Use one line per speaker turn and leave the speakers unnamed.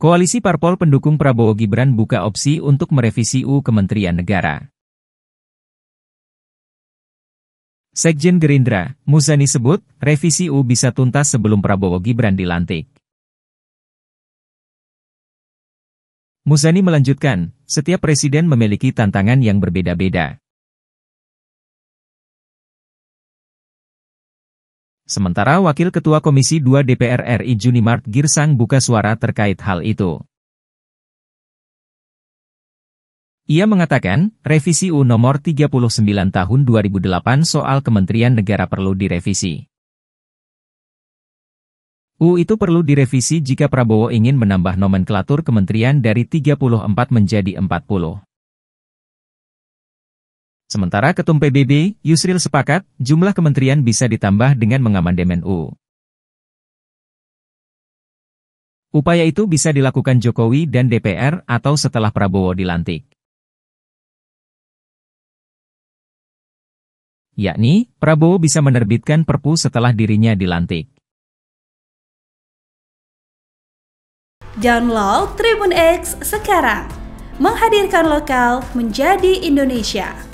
Koalisi Parpol pendukung Prabowo Gibran buka opsi untuk
merevisi U Kementerian Negara. Sekjen Gerindra, Muzani sebut, revisi U bisa tuntas sebelum Prabowo Gibran dilantik. Muzani melanjutkan,
setiap presiden memiliki tantangan yang berbeda-beda. Sementara Wakil Ketua Komisi 2 DPR RI Juni
Mart Girsang buka suara terkait hal itu. Ia mengatakan, revisi U nomor 39 tahun 2008 soal Kementerian Negara perlu direvisi. U itu perlu direvisi jika Prabowo ingin menambah nomenklatur kementerian dari 34 menjadi 40. Sementara Ketum PBB, Yusril sepakat, jumlah kementerian bisa ditambah dengan mengamandemen U. Upaya itu bisa dilakukan Jokowi dan DPR atau setelah Prabowo
dilantik. Yakni,
Prabowo bisa menerbitkan perpu setelah dirinya dilantik. Download Tribun X sekarang. Menghadirkan lokal menjadi Indonesia.